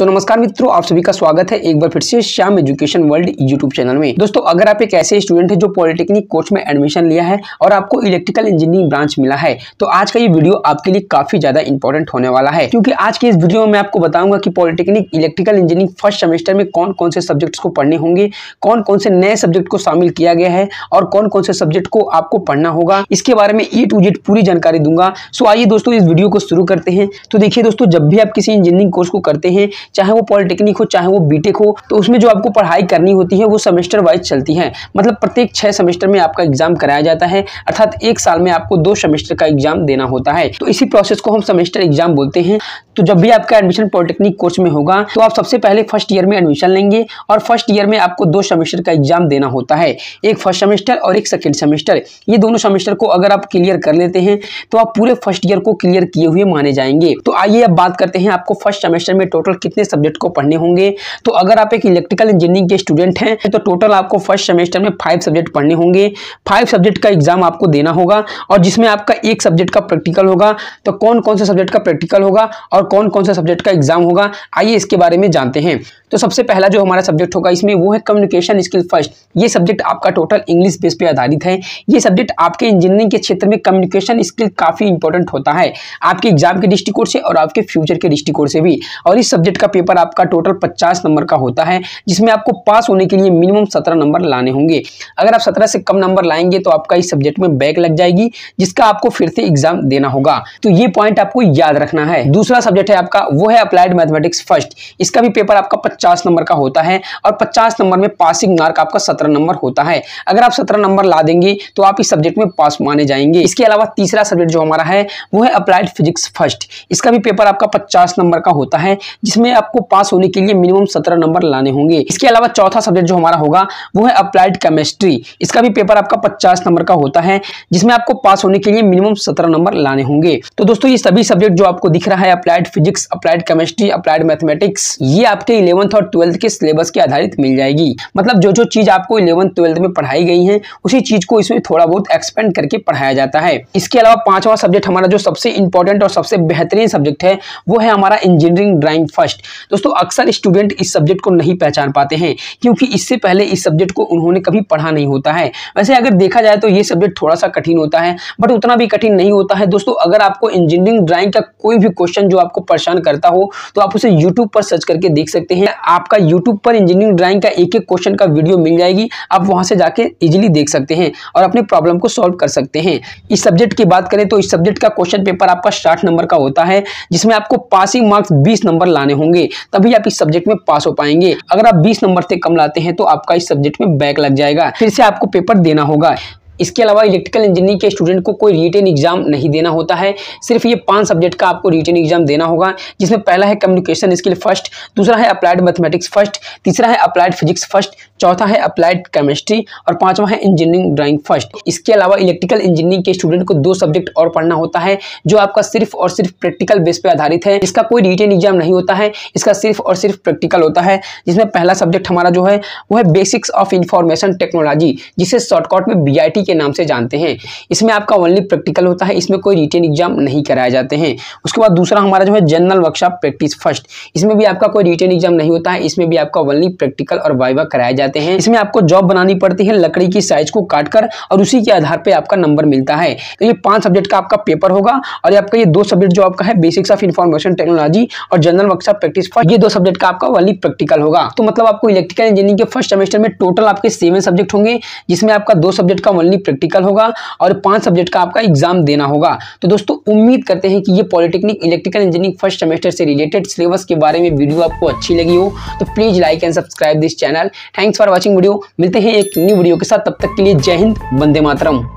सो so, नमस्कार मित्रों आप सभी का स्वागत है एक बार फिर से Shyam education world YouTube channel में दोस्तों अगर आप एक ऐसे स्टूडेंट है जो पॉलिटेक्निक कोर्स में एडमिशन लिया है और आपको इलेक्ट्रिकल इंजीनियरिंग ब्रांच मिला है तो आज का ये वीडियो आपके लिए काफी ज्यादा इंपॉर्टेंट होने वाला है क्योंकि आज के इस वीडियो में आपको बताऊंगा की polytechnic electrical engineering first semester में कौन कौन से सब्जेक्ट को पढ़ने होंगे कौन कौन से नए सब्जेक्ट को शामिल किया गया है और कौन कौन से सब्जेक्ट को आपको पढ़ना होगा इसके बारे में ए टू जेड पूरी जानकारी दूंगा सो आइए दोस्तों इस वीडियो को शुरू करते हैं तो देखिए दोस्तों जब भी आप किसी इंजीनियरिंग कोर्स को करते हैं चाहे वो पॉलिटेक्निक हो चाहे वो बीटेक हो तो उसमें जो आपको पढ़ाई करनी होती है वो सेमेस्टर वाइज चलती है मतलब प्रत्येक छः सेमेस्टर में आपका एग्जाम कराया जाता है अर्थात एक साल में आपको दो सेमेस्टर का एग्जाम देना होता है तो इसी प्रोसेस को हम सेमेस्टर एग्जाम बोलते हैं तो जब भी आपका एडमिशन पॉलिटेक्निक कोर्स में होगा तो आप सबसे पहले फर्स्ट ईयर में एडमिशन लेंगे और फर्स्ट ईयर में आपको दो सेमेस्टर का एग्जाम देना होता है एक फर्स्ट सेमेस्टर और एक सेकेंड सेमेस्टर ये दोनों सेमेस्टर को अगर आप क्लियर कर लेते हैं तो आप पूरे फर्स्ट ईयर को क्लियर किए हुए माने जाएंगे तो आइए अब बात करते हैं आपको फर्स्ट सेमेस्टर में टोटल कितने सब्जेक्ट को पढ़ने होंगे तो अगर आप एक इलेक्ट्रिकल इंजीनियरिंग के स्टूडेंट हैं तो टोटल आपको फर्स्ट सेमेस्टर में फाइव सब्जेक्ट पढ़ने होंगे फाइव सब्जेक्ट का एग्जाम आपको देना होगा और जिसमें आपका एक सब्जेक्ट का प्रैक्टिकल होगा तो कौन कौन से सब्जेक्ट का प्रैक्टिकल होगा और कौन कौन सा सब्जेक्ट का एग्जाम होगा आइए इसके बारे में जानते हैं तो सबसे पहला जो हमारा सब्जेक्ट होगा इसमें वो है कम्युनिकेशन स्किल फर्स्ट ये सब्जेक्ट आपका टोटल इंग्लिश बेस पे आधारित है ये सब्जेक्ट आपके इंजीनियरिंग के क्षेत्र में कम्युनिकेशन स्किल काफ़ी इंपॉर्टेंट होता है आपके एग्जाम के दृष्टिकोण से और आपके फ्यूचर के दृष्टिकोण से भी और इस सब्जेक्ट का पेपर आपका टोटल पचास नंबर का होता है जिसमें आपको पास होने के लिए मिनिमम सत्रह नंबर लाने होंगे अगर आप सत्रह से कम नंबर लाएंगे तो आपका इस सब्जेक्ट में बैक लग जाएगी जिसका आपको फिर से एग्जाम देना होगा तो ये पॉइंट आपको याद रखना है दूसरा सब्जेक्ट है आपका वो है अप्लाइड मैथमेटिक्स फर्स्ट इसका भी पेपर आपका पचास नंबर का होता है और पचास नंबर में पासिंग मार्क आपका सत्रह नंबर होता है अगर आप सत्रह नंबर ला देंगे तो आप इस सब्जेक्ट में पास माने जाएंगे इसके अलावा तीसरा सब्जेक्ट जो हमारा है वो है अप्लाइड फिजिक्स फर्स्ट इसका भी पेपर आपका पचास नंबर का होता है जिसमें इसमें आपको पास होने के लिए मिनिमम सत्रह नंबर लाने होंगे इसके अलावा चौथा सब्जेक्ट जो हमारा होगा वो है अप्लाइड केमिस्ट्री इसका भी पेपर आपका पचास नंबर का होता है जिसमें आपको पास होने के लिए मिनिमम सत्रह नंबर लाने होंगे तो दोस्तों ये सभी सब्जेक्ट जो आपको दिख रहा है applied physics applied chemistry applied mathematics ये आपके इलेवंथ और ट्वेल्थ के सिलेबस के आधारित मिल जाएगी मतलब जो जो चीज आपको इलेवंथ ट्वेल्थ में पढ़ाई गई है उसी चीज को इसमें थोड़ा बहुत एक्सपेंड करके पढ़ाया जाता है इसके अलावा पांचवा सब्जेक्ट हमारा जो सबसे इंपॉर्टेंट और सबसे बेहतरीन सब्जेक्ट है वो है हमारा इंजीनियरिंग ड्राइंग फर्स्ट फर्स्ट दोस्तों अक्सर स्टूडेंट इस सब्जेक्ट को नहीं पहचान पाते हैं क्योंकि इससे पहले इस सब्जेक्ट को उन्होंने कभी पढ़ा नहीं होता है वैसे अगर देखा जाए तो ये सब्जेक्ट थोड़ा सा कठिन होता है बट उतना भी कठिन नहीं होता है दोस्तों अगर आपको इंजीनियरिंग ड्राइंग का कोई भी क्वेश्चन जो आपको परेशान करता हो तो आप उसे यूट्यूब पर सर्च करके देख सकते हैं आपका यूट्यूब पर इंजीनियरिंग ड्राइंग का एक एक क्वेश्चन का वीडियो मिल जाएगी आप वहाँ से जाके इजिली देख सकते हैं और अपने प्रॉब्लम को सॉल्व कर सकते हैं इस सब्जेक्ट की बात करें तो इस सब्जेक्ट का क्वेश्चन पेपर आपका साठ नंबर का होता है जिसमें आपको पासिंग मार्क्स बीस नंबर लाने होंगे होंगे तभी आप इस सब्जेक्ट में पास हो पाएंगे अगर आप बीस नंबर से कम लाते हैं तो आपका इस सब्जेक्ट में बैक लग जाएगा फिर से आपको पेपर देना होगा इसके अलावा इलेक्ट्रिकल इंजीनियरिंग के स्टूडेंट को कोई रिटेन एग्जाम नहीं देना होता है सिर्फ ये पांच सब्जेक्ट का आपको रिटेन एग्जाम देना होगा जिसमें पहला है कम्युनिकेशन स्किल फर्स्ट दूसरा है अप्लाइड मैथमेटिक्स फर्स्ट तीसरा है अप्लाइड फिजिक्स फर्स्ट चौथा है अप्लाइड केमिस्ट्री और पांचवा है इंजीनियरिंग ड्राइंग फर्स्ट इसके अलावा इलेक्ट्रिकल इंजीनियरिंग के स्टूडेंट को दो सब्जेक्ट और पढ़ना होता है जो आपका सिर्फ और सिर्फ प्रैक्टिकल बेस पर आधारित है इसका कोई रिटेन एग्जाम नहीं होता है इसका सिर्फ और सिर्फ प्रैक्टिकल होता है जिसमें पहला सब्जेक्ट हमारा जो है वो है बेसिक्स ऑफ इंफॉर्मेशन टेक्नोलॉजी जिसे शॉर्टकट में बी के नाम से जानते हैं इसमें आपका ओनली प्रैक्टिकल होता है इसमें कोई रिटेन एग्जाम नहीं कराए जाते हैं उसके बाद दूसरा हमारा जो है जनरल वर्कशॉप प्रैक्टिस फर्स्ट इसमें भी आपका कोई रिटेन एग्जाम नहीं होता है इसमें भी आपका ओनली प्रैक्टिकल और वाइवा कराया जाता जाते हैं इसमें आपको जॉब बनानी पड़ती है लकड़ी की साइज को काट कर और उसी के आधार पर आपका नंबर मिलता है तो ये पांच सब्जेक्ट का आपका पेपर होगा और आपका ये दो सब्जेक्ट जो आपका है बेसिक्स ऑफ इन्फॉर्मेशन टेक्नोलॉजी और जनरल वर्कशॉप प्रैक्टिस फॉर ये दो सब्जेक्ट का आपका वाली प्रैक्टिकल होगा तो मतलब आपको इलेक्ट्रिकल इंजीनियरिंग के फर्स्ट सेमेस्टर में टोटल आपके सेवन सब्जेक्ट होंगे जिसमें आपका दो सब्जेक्ट का वनली प्रैक्टिकल होगा और पांच सब्जेक्ट का आपका एग्जाम देना होगा तो दोस्तों उम्मीद करते हैं कि ये polytechnic electrical engineering first semester से रिलेटेड सिलेबस के बारे में वीडियो आपको अच्छी लगी हो तो please like and subscribe this channel thanks for watching video मिलते हैं एक न्यू वीडियो के साथ तब तक के लिए जय हिंद बंदे मातरम